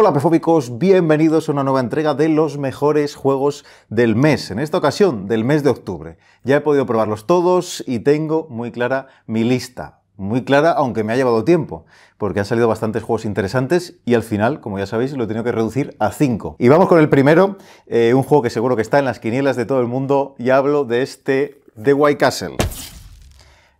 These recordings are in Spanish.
Hola pefóbicos, bienvenidos a una nueva entrega de los mejores juegos del mes, en esta ocasión del mes de octubre. Ya he podido probarlos todos y tengo muy clara mi lista. Muy clara, aunque me ha llevado tiempo, porque han salido bastantes juegos interesantes y al final, como ya sabéis, lo he tenido que reducir a 5. Y vamos con el primero, eh, un juego que seguro que está en las quinielas de todo el mundo, y hablo de este The White Castle.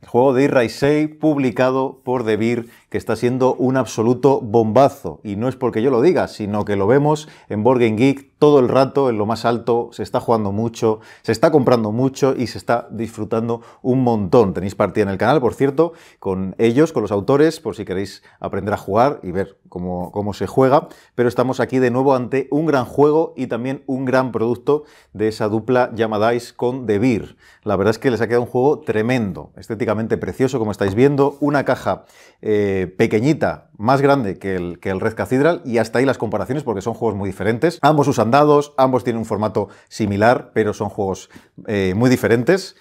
El juego de Irraisei, publicado por DeVir que está siendo un absoluto bombazo. Y no es porque yo lo diga, sino que lo vemos en Borgen Geek todo el rato, en lo más alto, se está jugando mucho, se está comprando mucho y se está disfrutando un montón. Tenéis partida en el canal, por cierto, con ellos, con los autores, por si queréis aprender a jugar y ver cómo, cómo se juega. Pero estamos aquí de nuevo ante un gran juego y también un gran producto de esa dupla llamada con The Beer. La verdad es que les ha quedado un juego tremendo, estéticamente precioso, como estáis viendo, una caja... Eh, pequeñita, más grande que el, que el Red Cathedral y hasta ahí las comparaciones porque son juegos muy diferentes. Ambos usan dados, ambos tienen un formato similar, pero son juegos eh, muy diferentes.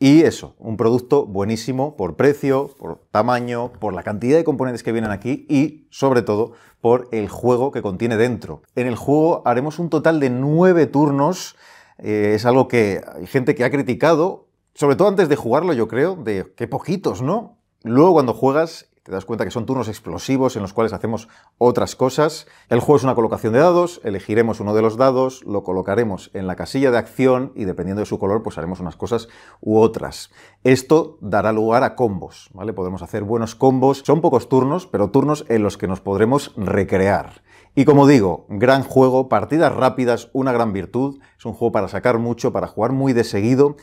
Y eso, un producto buenísimo por precio, por tamaño, por la cantidad de componentes que vienen aquí y, sobre todo, por el juego que contiene dentro. En el juego haremos un total de nueve turnos. Eh, es algo que hay gente que ha criticado, sobre todo antes de jugarlo, yo creo, de que poquitos, ¿no? Luego, cuando juegas, te das cuenta que son turnos explosivos en los cuales hacemos otras cosas. El juego es una colocación de dados, elegiremos uno de los dados, lo colocaremos en la casilla de acción y dependiendo de su color pues haremos unas cosas u otras. Esto dará lugar a combos, ¿vale? Podemos hacer buenos combos. Son pocos turnos, pero turnos en los que nos podremos recrear. Y como digo, gran juego, partidas rápidas, una gran virtud. Es un juego para sacar mucho, para jugar muy de seguido.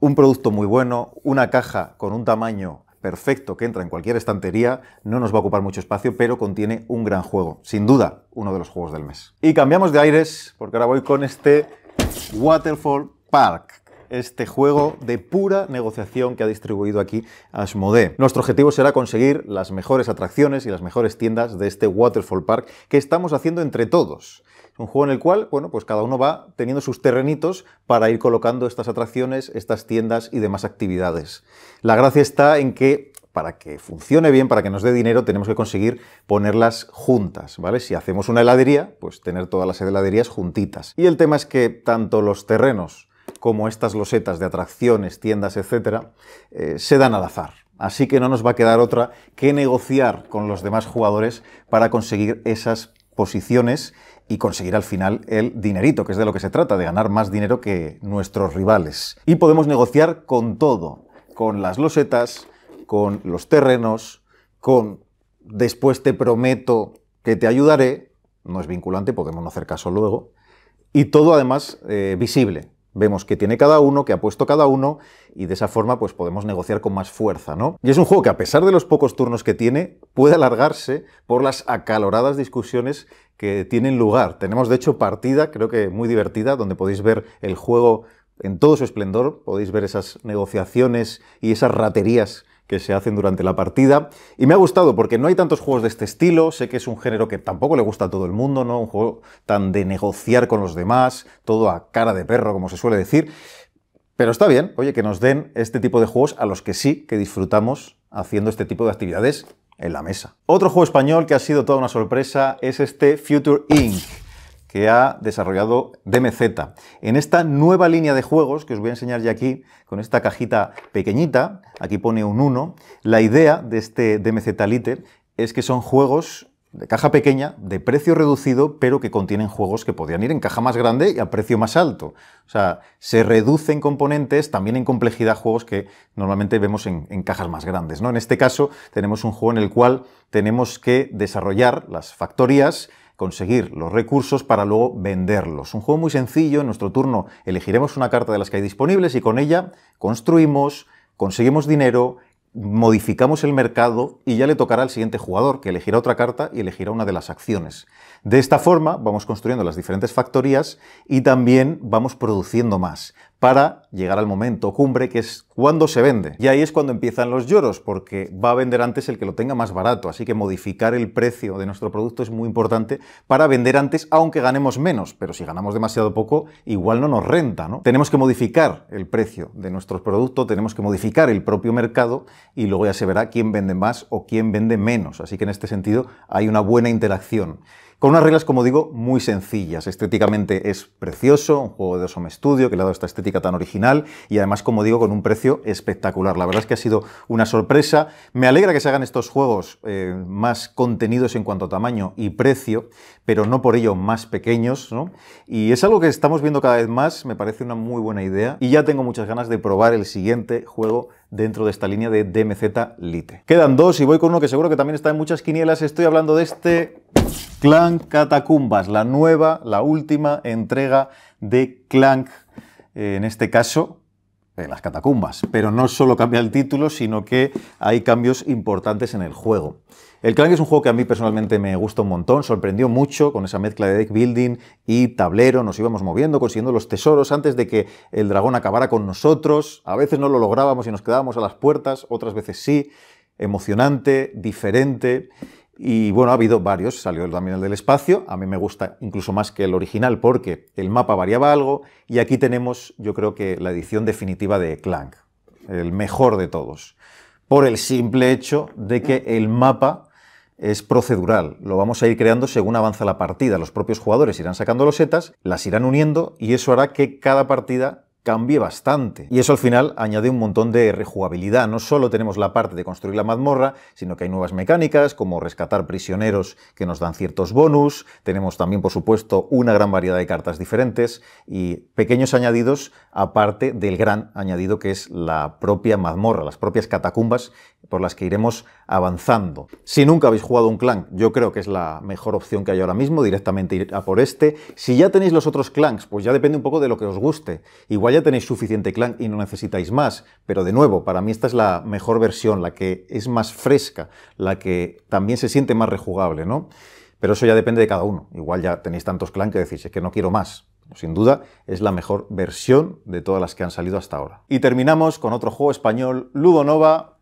Un producto muy bueno, una caja con un tamaño perfecto que entra en cualquier estantería, no nos va a ocupar mucho espacio, pero contiene un gran juego. Sin duda, uno de los juegos del mes. Y cambiamos de aires, porque ahora voy con este Waterfall Park, este juego de pura negociación que ha distribuido aquí Asmodee. Nuestro objetivo será conseguir las mejores atracciones y las mejores tiendas de este Waterfall Park que estamos haciendo entre todos. un juego en el cual, bueno, pues cada uno va teniendo sus terrenitos para ir colocando estas atracciones, estas tiendas y demás actividades. La gracia está en que para que funcione bien, para que nos dé dinero, tenemos que conseguir ponerlas juntas, ¿vale? Si hacemos una heladería, pues tener todas las heladerías juntitas. Y el tema es que tanto los terrenos como estas losetas de atracciones, tiendas, etc., eh, se dan al azar. Así que no nos va a quedar otra que negociar con los demás jugadores para conseguir esas posiciones y conseguir al final el dinerito, que es de lo que se trata, de ganar más dinero que nuestros rivales. Y podemos negociar con todo, con las losetas, con los terrenos, con después te prometo que te ayudaré, no es vinculante, podemos no hacer caso luego, y todo además eh, visible, Vemos que tiene cada uno, que ha puesto cada uno, y de esa forma pues podemos negociar con más fuerza, ¿no? Y es un juego que a pesar de los pocos turnos que tiene, puede alargarse por las acaloradas discusiones que tienen lugar. Tenemos de hecho partida, creo que muy divertida, donde podéis ver el juego en todo su esplendor, podéis ver esas negociaciones y esas raterías que se hacen durante la partida. Y me ha gustado porque no hay tantos juegos de este estilo, sé que es un género que tampoco le gusta a todo el mundo, ¿no? Un juego tan de negociar con los demás, todo a cara de perro, como se suele decir. Pero está bien, oye, que nos den este tipo de juegos a los que sí que disfrutamos haciendo este tipo de actividades en la mesa. Otro juego español que ha sido toda una sorpresa es este Future Inc que ha desarrollado DMZ. En esta nueva línea de juegos que os voy a enseñar ya aquí, con esta cajita pequeñita, aquí pone un 1, la idea de este DMZ Liter es que son juegos de caja pequeña, de precio reducido, pero que contienen juegos que podrían ir en caja más grande y a precio más alto. O sea, se reducen componentes, también en complejidad juegos que normalmente vemos en, en cajas más grandes. ¿no? En este caso tenemos un juego en el cual tenemos que desarrollar las factorías, conseguir los recursos para luego venderlos. Un juego muy sencillo, en nuestro turno elegiremos una carta de las que hay disponibles y con ella construimos, conseguimos dinero, modificamos el mercado y ya le tocará al siguiente jugador, que elegirá otra carta y elegirá una de las acciones. De esta forma vamos construyendo las diferentes factorías y también vamos produciendo más para llegar al momento cumbre, que es cuando se vende. Y ahí es cuando empiezan los lloros, porque va a vender antes el que lo tenga más barato. Así que modificar el precio de nuestro producto es muy importante para vender antes, aunque ganemos menos. Pero si ganamos demasiado poco, igual no nos renta, ¿no? Tenemos que modificar el precio de nuestros productos, tenemos que modificar el propio mercado y luego ya se verá quién vende más o quién vende menos. Así que en este sentido hay una buena interacción. Con unas reglas, como digo, muy sencillas. Estéticamente es precioso, un juego de some studio que le ha dado esta estética tan original y además, como digo, con un precio espectacular. La verdad es que ha sido una sorpresa. Me alegra que se hagan estos juegos eh, más contenidos en cuanto a tamaño y precio, pero no por ello más pequeños, ¿no? Y es algo que estamos viendo cada vez más, me parece una muy buena idea y ya tengo muchas ganas de probar el siguiente juego dentro de esta línea de DMZ Lite. Quedan dos y voy con uno que seguro que también está en muchas quinielas. Estoy hablando de este... Clank Catacumbas, la nueva, la última entrega de Clank, eh, en este caso, en las catacumbas. Pero no solo cambia el título, sino que hay cambios importantes en el juego. El Clank es un juego que a mí personalmente me gusta un montón, sorprendió mucho con esa mezcla de deck building y tablero, nos íbamos moviendo, consiguiendo los tesoros antes de que el dragón acabara con nosotros, a veces no lo lográbamos y nos quedábamos a las puertas, otras veces sí, emocionante, diferente y bueno, ha habido varios, salió también el del espacio, a mí me gusta incluso más que el original porque el mapa variaba algo y aquí tenemos yo creo que la edición definitiva de Clank, el mejor de todos, por el simple hecho de que el mapa es procedural, lo vamos a ir creando según avanza la partida, los propios jugadores irán sacando los setas, las irán uniendo y eso hará que cada partida cambie bastante. Y eso al final añade un montón de rejugabilidad. No solo tenemos la parte de construir la mazmorra, sino que hay nuevas mecánicas, como rescatar prisioneros que nos dan ciertos bonus. Tenemos también, por supuesto, una gran variedad de cartas diferentes y pequeños añadidos, aparte del gran añadido que es la propia mazmorra, las propias catacumbas por las que iremos avanzando. Si nunca habéis jugado un clan, yo creo que es la mejor opción que hay ahora mismo, directamente ir a por este. Si ya tenéis los otros clans, pues ya depende un poco de lo que os guste. Igual ya tenéis suficiente clan y no necesitáis más. Pero de nuevo, para mí esta es la mejor versión, la que es más fresca, la que también se siente más rejugable, ¿no? Pero eso ya depende de cada uno. Igual ya tenéis tantos clan que decís, es que no quiero más. Sin duda, es la mejor versión de todas las que han salido hasta ahora. Y terminamos con otro juego español, Ludonova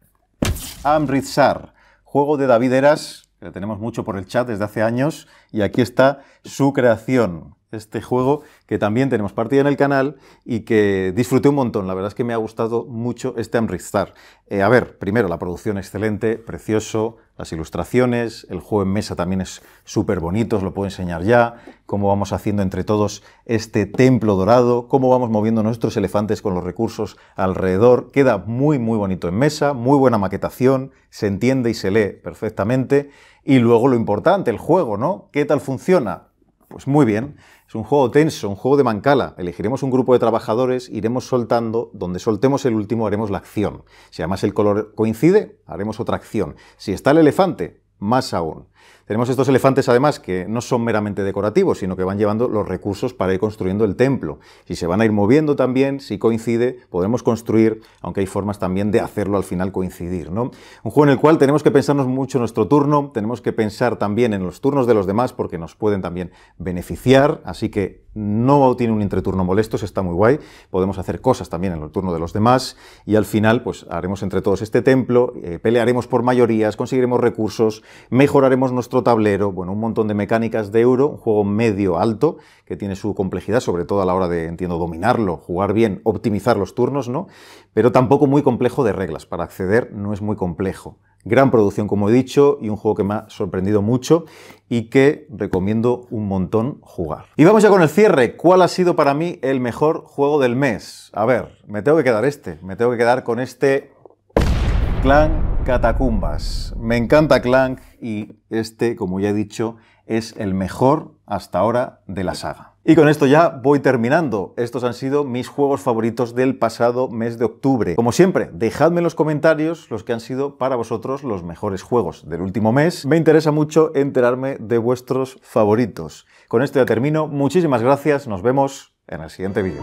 Amritsar, juego de David Eras, que lo tenemos mucho por el chat desde hace años, y aquí está su creación este juego, que también tenemos partida en el canal y que disfruté un montón. La verdad es que me ha gustado mucho este Amritsar. Eh, a ver, primero, la producción excelente, precioso, las ilustraciones, el juego en mesa también es súper bonito, os lo puedo enseñar ya, cómo vamos haciendo entre todos este templo dorado, cómo vamos moviendo nuestros elefantes con los recursos alrededor. Queda muy, muy bonito en mesa, muy buena maquetación, se entiende y se lee perfectamente. Y luego lo importante, el juego, ¿no? ¿Qué tal funciona? Pues muy bien, es un juego tenso, un juego de mancala. Elegiremos un grupo de trabajadores, iremos soltando, donde soltemos el último haremos la acción. Si además el color coincide, haremos otra acción. Si está el elefante, más aún. Tenemos estos elefantes además que no son meramente decorativos, sino que van llevando los recursos para ir construyendo el templo. Si se van a ir moviendo también, si coincide, podemos construir, aunque hay formas también de hacerlo al final coincidir. Un juego en el cual tenemos que pensarnos mucho nuestro turno, tenemos que pensar también en los turnos de los demás porque nos pueden también beneficiar, así que no tiene un entreturno molesto, eso está muy guay. Podemos hacer cosas también en el turno de los demás y al final pues haremos entre todos este templo, eh, pelearemos por mayorías, conseguiremos recursos, mejoraremos nuestro tablero, bueno, un montón de mecánicas de euro, un juego medio-alto, que tiene su complejidad, sobre todo a la hora de, entiendo, dominarlo, jugar bien, optimizar los turnos, ¿no? Pero tampoco muy complejo de reglas, para acceder no es muy complejo. Gran producción, como he dicho, y un juego que me ha sorprendido mucho y que recomiendo un montón jugar. Y vamos ya con el cierre. ¿Cuál ha sido para mí el mejor juego del mes? A ver, me tengo que quedar este. Me tengo que quedar con este Clan Catacumbas. Me encanta Clank y este, como ya he dicho, es el mejor hasta ahora de la saga. Y con esto ya voy terminando. Estos han sido mis juegos favoritos del pasado mes de octubre. Como siempre, dejadme en los comentarios los que han sido para vosotros los mejores juegos del último mes. Me interesa mucho enterarme de vuestros favoritos. Con esto ya termino. Muchísimas gracias. Nos vemos en el siguiente vídeo.